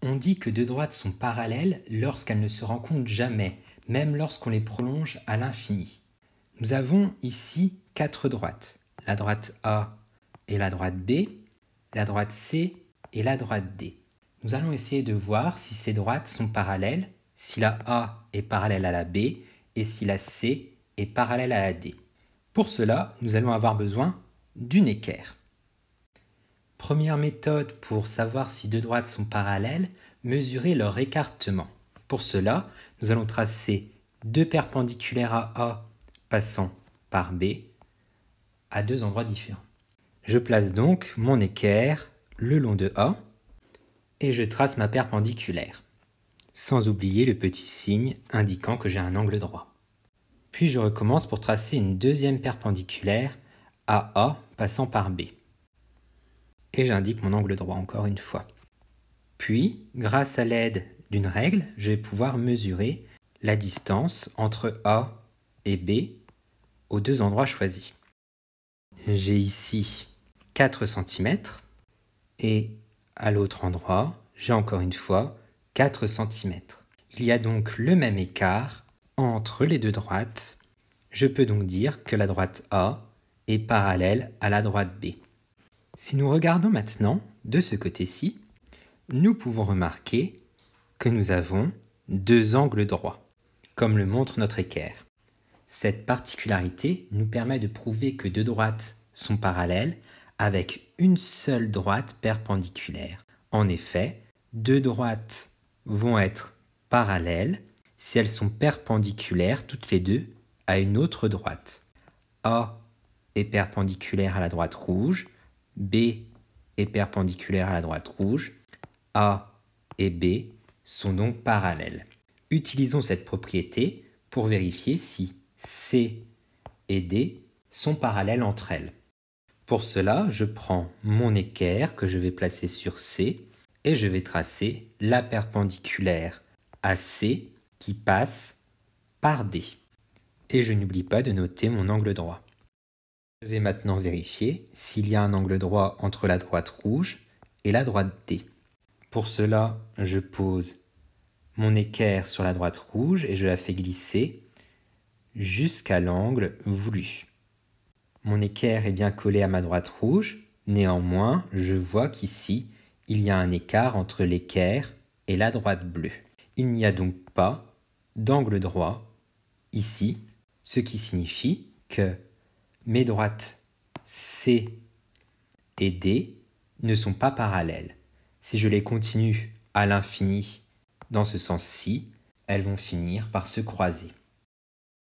On dit que deux droites sont parallèles lorsqu'elles ne se rencontrent jamais, même lorsqu'on les prolonge à l'infini. Nous avons ici quatre droites, la droite A et la droite B, la droite C et la droite D. Nous allons essayer de voir si ces droites sont parallèles, si la A est parallèle à la B et si la C est parallèle à la D. Pour cela, nous allons avoir besoin d'une équerre. Première méthode pour savoir si deux droites sont parallèles, mesurer leur écartement. Pour cela, nous allons tracer deux perpendiculaires à A passant par B à deux endroits différents. Je place donc mon équerre le long de A et je trace ma perpendiculaire, sans oublier le petit signe indiquant que j'ai un angle droit. Puis je recommence pour tracer une deuxième perpendiculaire à A passant par B et j'indique mon angle droit encore une fois. Puis, grâce à l'aide d'une règle, je vais pouvoir mesurer la distance entre A et B aux deux endroits choisis. J'ai ici 4 cm et à l'autre endroit, j'ai encore une fois 4 cm. Il y a donc le même écart entre les deux droites. Je peux donc dire que la droite A est parallèle à la droite B. Si nous regardons maintenant de ce côté-ci, nous pouvons remarquer que nous avons deux angles droits, comme le montre notre équerre. Cette particularité nous permet de prouver que deux droites sont parallèles avec une seule droite perpendiculaire. En effet, deux droites vont être parallèles si elles sont perpendiculaires toutes les deux à une autre droite. A est perpendiculaire à la droite rouge, B est perpendiculaire à la droite rouge, A et B sont donc parallèles. Utilisons cette propriété pour vérifier si C et D sont parallèles entre elles. Pour cela, je prends mon équerre que je vais placer sur C et je vais tracer la perpendiculaire à C qui passe par D. Et je n'oublie pas de noter mon angle droit. Je vais maintenant vérifier s'il y a un angle droit entre la droite rouge et la droite D. Pour cela, je pose mon équerre sur la droite rouge et je la fais glisser jusqu'à l'angle voulu. Mon équerre est bien collé à ma droite rouge, néanmoins, je vois qu'ici, il y a un écart entre l'équerre et la droite bleue. Il n'y a donc pas d'angle droit ici, ce qui signifie que mes droites C et D ne sont pas parallèles. Si je les continue à l'infini dans ce sens-ci, elles vont finir par se croiser.